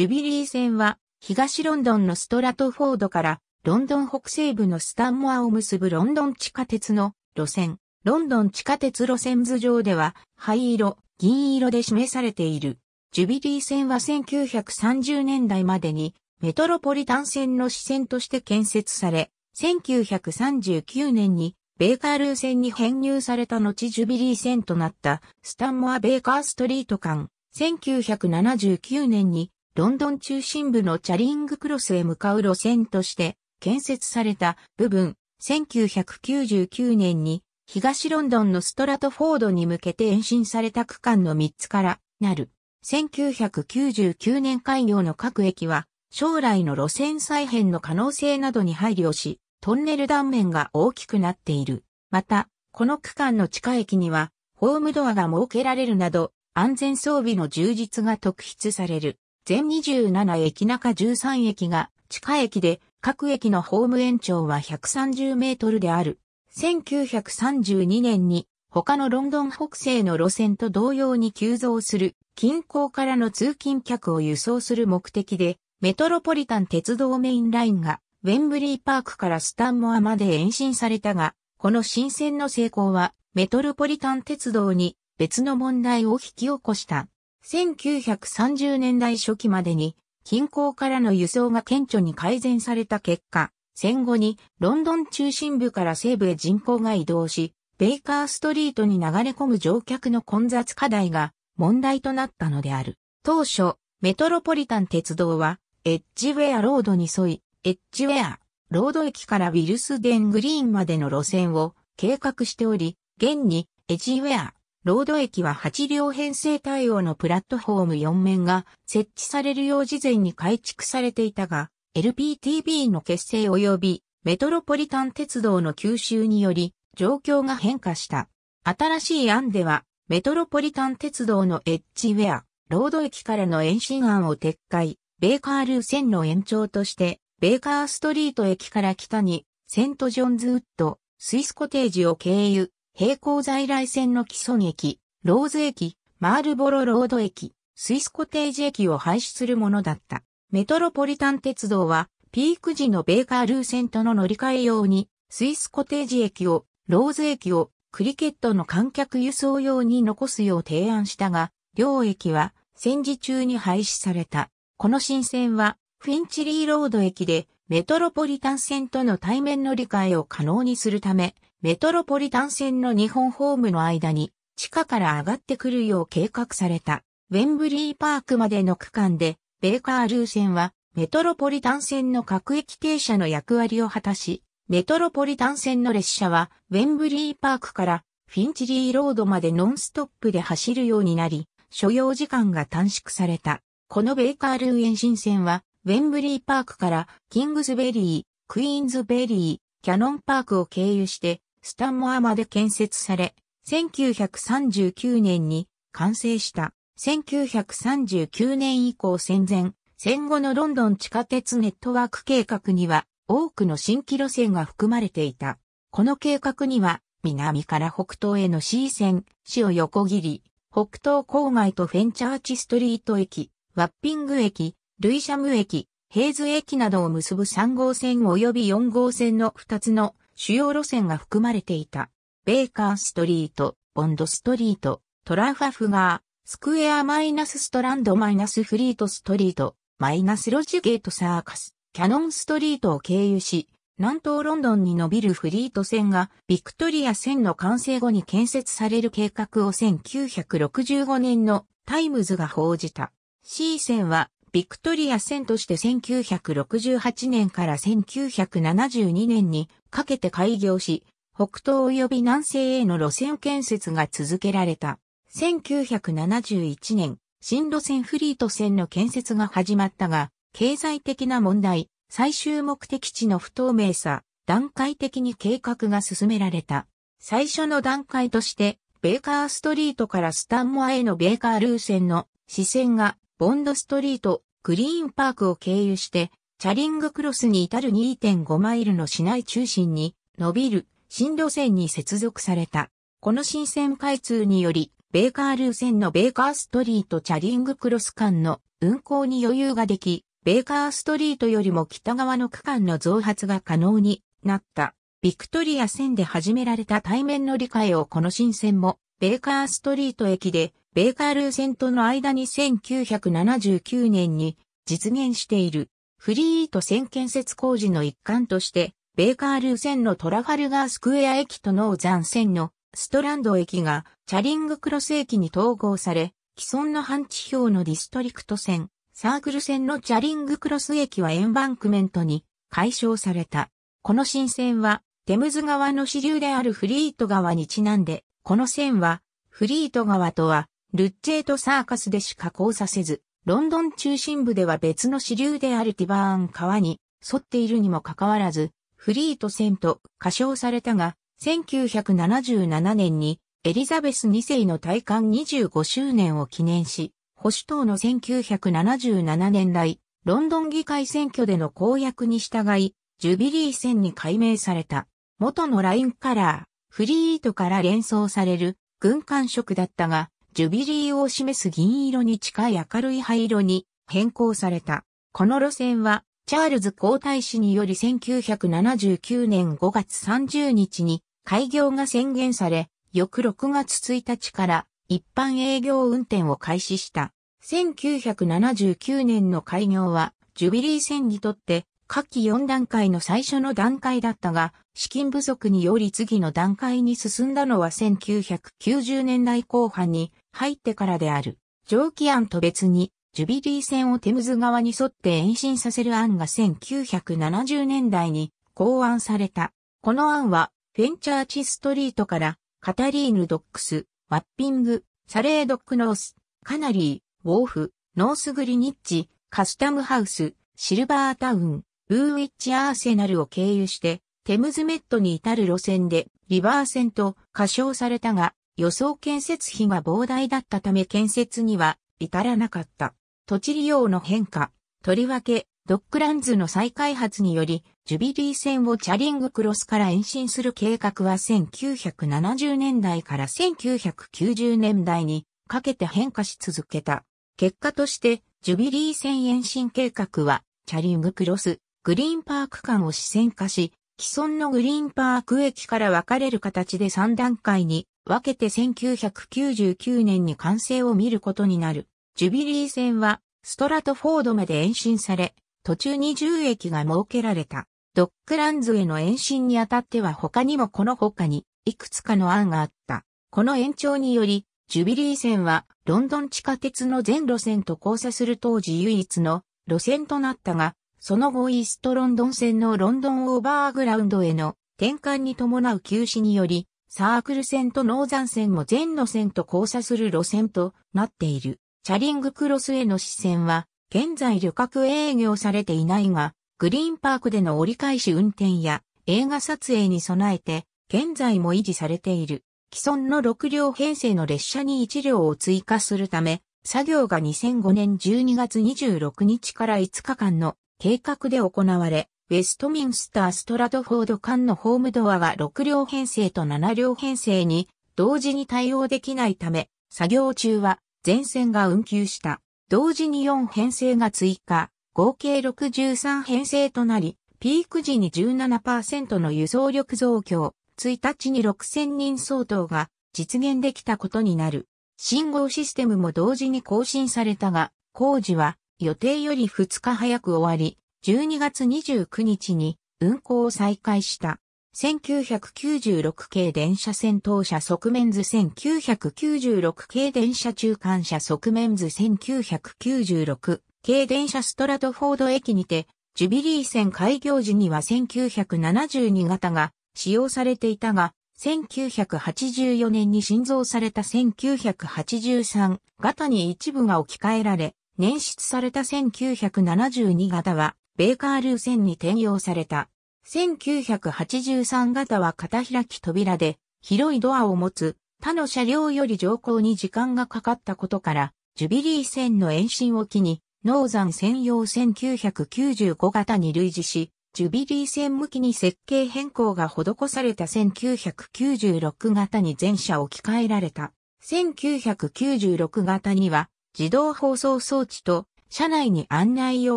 ジュビリー線は、東ロンドンのストラトフォードから、ロンドン北西部のスタンモアを結ぶロンドン地下鉄の路線、ロンドン地下鉄路線図上では、灰色、銀色で示されている。ジュビリー線は1930年代までに、メトロポリタン線の支線として建設され、1939年に、ベーカールー線に編入された後ジュビリー線となった、スタンモア・ベーカーストリート間、1979年に、ロンドン中心部のチャリングクロスへ向かう路線として建設された部分、1999年に東ロンドンのストラトフォードに向けて延伸された区間の3つからなる。1999年開業の各駅は将来の路線再編の可能性などに配慮し、トンネル断面が大きくなっている。また、この区間の地下駅にはホームドアが設けられるなど安全装備の充実が特筆される。全27駅中13駅が地下駅で、各駅のホーム延長は130メートルである。1932年に他のロンドン北西の路線と同様に急増する近郊からの通勤客を輸送する目的でメトロポリタン鉄道メインラインがウェンブリーパークからスタンモアまで延伸されたが、この新線の成功はメトロポリタン鉄道に別の問題を引き起こした。1930年代初期までに、近郊からの輸送が顕著に改善された結果、戦後にロンドン中心部から西部へ人口が移動し、ベイカーストリートに流れ込む乗客の混雑課題が問題となったのである。当初、メトロポリタン鉄道は、エッジウェアロードに沿い、エッジウェア、ロード駅からウィルスデングリーンまでの路線を計画しており、現にエッジウェア、ロード駅は8両編成対応のプラットフォーム4面が設置されるよう事前に改築されていたが、LPTB の結成及びメトロポリタン鉄道の吸収により状況が変化した。新しい案ではメトロポリタン鉄道のエッジウェア、ロード駅からの延伸案を撤回、ベーカールー線の延長としてベーカーストリート駅から北にセントジョンズウッド、スイスコテージを経由、平行在来線の基礎駅、ローズ駅、マールボロロード駅、スイスコテージ駅を廃止するものだった。メトロポリタン鉄道は、ピーク時のベーカールー線との乗り換え用に、スイスコテージ駅を、ローズ駅を、クリケットの観客輸送用に残すよう提案したが、両駅は戦時中に廃止された。この新線は、フィンチリーロード駅で、メトロポリタン線との対面乗り換えを可能にするため、メトロポリタン線の日本ホームの間に地下から上がってくるよう計画されたウェンブリーパークまでの区間でベーカールー線はメトロポリタン線の各駅停車の役割を果たし、メトロポリタン線の列車はウェンブリーパークからフィンチリーロードまでノンストップで走るようになり、所要時間が短縮された。このベーカールー延伸線は、ウェンブリーパークからキングズベリー、クイーンズベリー、キャノンパークを経由して、スタンモアまで建設され、1939年に完成した。1939年以降戦前、戦後のロンドン地下鉄ネットワーク計画には多くの新規路線が含まれていた。この計画には南から北東への C 線、市を横切り、北東郊外とフェンチャーチストリート駅、ワッピング駅、ルイシャム駅、ヘイズ駅などを結ぶ3号線及び4号線の2つの主要路線が含まれていた。ベーカーストリート、ボンドストリート、トラファフガー、スクエアマイナスストランドマイナスフリートストリート、マイナスロジゲートサーカス、キャノンストリートを経由し、南東ロンドンに伸びるフリート線がビクトリア線の完成後に建設される計画を1965年のタイムズが報じた。C 線はビクトリア線として1968年から1972年にかけて開業し、北東及び南西への路線建設が続けられた。1971年、新路線フリート線の建設が始まったが、経済的な問題、最終目的地の不透明さ、段階的に計画が進められた。最初の段階として、ベーカーストリートからスタンモアへのベーカールー線の支線がボンドストリート、グリーンパークを経由して、チャリングクロスに至る2.5マイルの市内中心に、伸びる新路線に接続された。この新線開通により、ベーカールー線のベーカーストリートチャリングクロス間の運行に余裕ができ、ベーカーストリートよりも北側の区間の増発が可能になった。ビクトリア線で始められた対面の理解をこの新線も、ベーカーストリート駅でベーカールー戦との間に1979年に実現しているフリート線建設工事の一環として、ベーカールー線のトラファルガースクエア駅とノーザン線のストランド駅がチャリングクロス駅に統合され、既存の半地表のディストリクト線、サークル線のチャリングクロス駅はエンバンクメントに解消された。この新線は、テムズ川の支流であるフリート川にちなんで、この線は、フリート川とはルッチェートサーカスでしか交差せず、ロンドン中心部では別の支流であるティバーン川に沿っているにもかかわらず、フリート線と歌称されたが、1977年にエリザベス2世の大冠25周年を記念し、保守党の1977年来、ロンドン議会選挙での公約に従い、ジュビリー戦に改名された。元のラインカラー、フリートから連想される軍艦色だったが、ジュビリーを示す銀色に近い明るい灰色に変更された。この路線は、チャールズ皇太子により1979年5月30日に開業が宣言され、翌6月1日から一般営業運転を開始した。1979年の開業は、ジュビリー線にとって、下記4段階の最初の段階だったが、資金不足により次の段階に進んだのは1990年代後半に入ってからである。蒸気案と別に、ジュビリー線をテムズ側に沿って延伸させる案が1970年代に考案された。この案は、フェンチャーチストリートから、カタリーヌドックス、ワッピング、サレードックノース、カナリー、ウォーフ、ノースグリニッチ、カスタムハウス、シルバータウン、ウーウィッチアーセナルを経由して、テムズメットに至る路線で、リバー線と過称されたが、予想建設費が膨大だったため建設には至らなかった。土地利用の変化、とりわけ、ドッグランズの再開発により、ジュビリー線をチャリングクロスから延伸する計画は1970年代から1990年代にかけて変化し続けた。結果として、ジュビリー線延伸計画は、チャリングクロス、グリーンパーク間を支線化し、既存のグリーンパーク駅から分かれる形で3段階に分けて1999年に完成を見ることになる。ジュビリー線は、ストラトフォードまで延伸され、途中に10駅が設けられた。ドックランズへの延伸にあたっては他にもこの他に、いくつかの案があった。この延長により、ジュビリー線は、ロンドン地下鉄の全路線と交差する当時唯一の路線となったが、その後イーストロンドン線のロンドンオーバーグラウンドへの転換に伴う休止により、サークル線とノーザン線も全路線と交差する路線となっている。チャリングクロスへの支線は、現在旅客営業されていないが、グリーンパークでの折り返し運転や映画撮影に備えて、現在も維持されている。既存の6両編成の列車に1両を追加するため、作業が2005年12月26日から5日間の計画で行われ、ウェストミンスターストラトフォード間のホームドアは6両編成と7両編成に同時に対応できないため、作業中は全線が運休した。同時に4編成が追加、合計63編成となり、ピーク時に17%の輸送力増強、1日に6000人相当が実現できたことになる。信号システムも同時に更新されたが、工事は予定より2日早く終わり、12月29日に運行を再開した。1996系電車線当車側面図1996系電車中間車側面図1996系電車ストラトフォード駅にて、ジュビリー線開業時には1972型が使用されていたが、1984年に新造された1983型に一部が置き換えられ、捻出された1972型はベーカールー線に転用された。1983型は片開き扉で、広いドアを持つ、他の車両より乗降に時間がかかったことから、ジュビリー線の延伸を機に、ノーザン専用1995型に類似し、ジュビリー線向きに設計変更が施された1996型に全車置き換えられた。1996型には自動放送装置と車内に案内用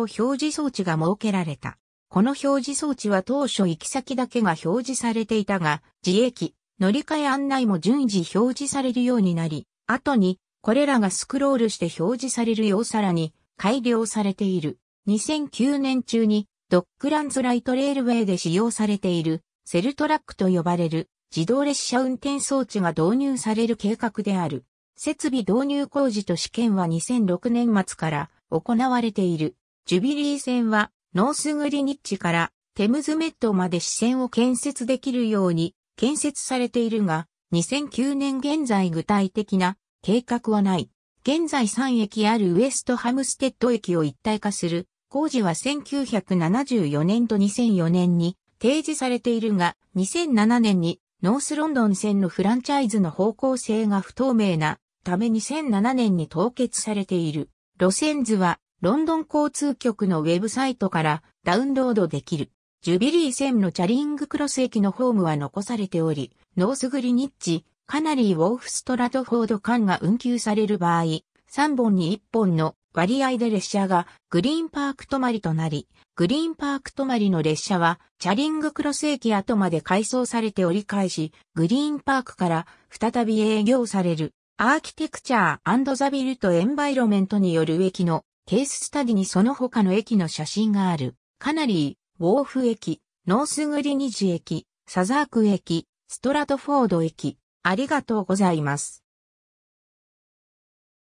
表示装置が設けられた。この表示装置は当初行き先だけが表示されていたが、自駅、乗り換え案内も順次表示されるようになり、後にこれらがスクロールして表示されるようさらに改良されている。2009年中にドックランズライトレールウェイで使用されているセルトラックと呼ばれる自動列車運転装置が導入される計画である。設備導入工事と試験は2006年末から行われている。ジュビリー線はノースグリニッチからテムズメットまで支線を建設できるように建設されているが、2009年現在具体的な計画はない。現在3駅あるウエストハムステッド駅を一体化する工事は1974年と2004年に提示されているが、2007年にノースロンドン線のフランチャイズの方向性が不透明なため2007年に凍結されている。路線図はロンドン交通局のウェブサイトからダウンロードできる。ジュビリー線のチャリングクロス駅のホームは残されており、ノースグリニッチ、カナリーウォーフストラトフォード間が運休される場合、3本に1本の割合で列車がグリーンパーク止まりとなり、グリーンパーク止まりの列車はチャリングクロス駅跡まで改装されて折り返し、グリーンパークから再び営業される。アーキテクチャーザビルトエンバイロメントによる駅のケーススタディにその他の駅の写真がある。カナリー、ウォーフ駅、ノースグリニジ駅、サザーク駅、ストラトフォード駅。ありがとうございます。